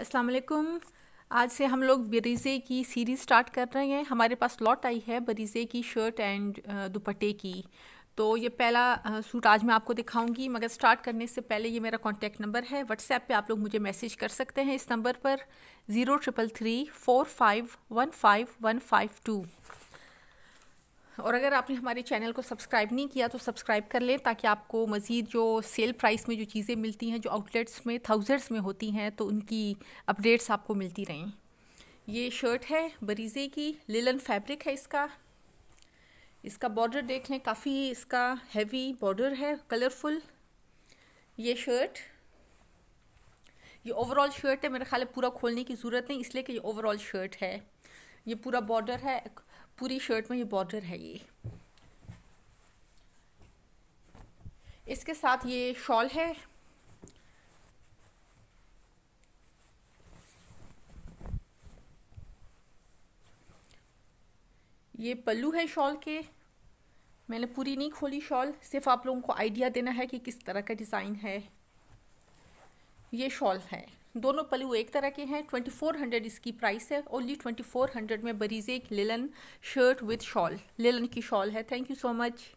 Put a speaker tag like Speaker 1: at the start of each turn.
Speaker 1: अस्सलाम वालेकुम आज से हम लोग बरीज़े की सीरीज़ स्टार्ट कर रहे हैं हमारे पास लॉट आई है बरीज़े की शर्ट एंड दुपट्टे की तो ये पहला सूट आज मैं आपको दिखाऊंगी मगर स्टार्ट करने से पहले ये मेरा कॉन्टैक्ट नंबर है व्हाट्सएप पे आप लोग मुझे मैसेज कर सकते हैं इस नंबर पर zero triple three four five one five one five two और अगर आपने हमारे चैनल को सब्सक्राइब नहीं किया तो सब्सक्राइब कर लें ताकि आपको मज़ीद जो सेल प्राइस में जो चीज़ें मिलती हैं जो आउटलेट्स में थाउजेंड्स में होती हैं तो उनकी अपडेट्स आपको मिलती रहें ये शर्ट है बरीज़े की लिलन फैब्रिक है इसका इसका बॉर्डर देख लें काफ़ी इसका हैवी बॉर्डर है कलरफुल ये शर्ट ये ओवरऑल शर्ट है मेरे ख्याल पूरा खोलने की ज़रूरत नहीं इसलिए कि ये ओवरऑल शर्ट है ये पूरा बॉर्डर है पूरी शर्ट में ये बॉर्डर है ये इसके साथ ये शॉल है ये पल्लू है शॉल के मैंने पूरी नहीं खोली शॉल सिर्फ आप लोगों को आइडिया देना है कि किस तरह का डिज़ाइन है ये शॉल है दोनों पलू एक तरह के हैं 2400 इसकी प्राइस है ओनली 2400 में बरीज एक linen shirt with shawl linen की शॉल है थैंक यू सो मच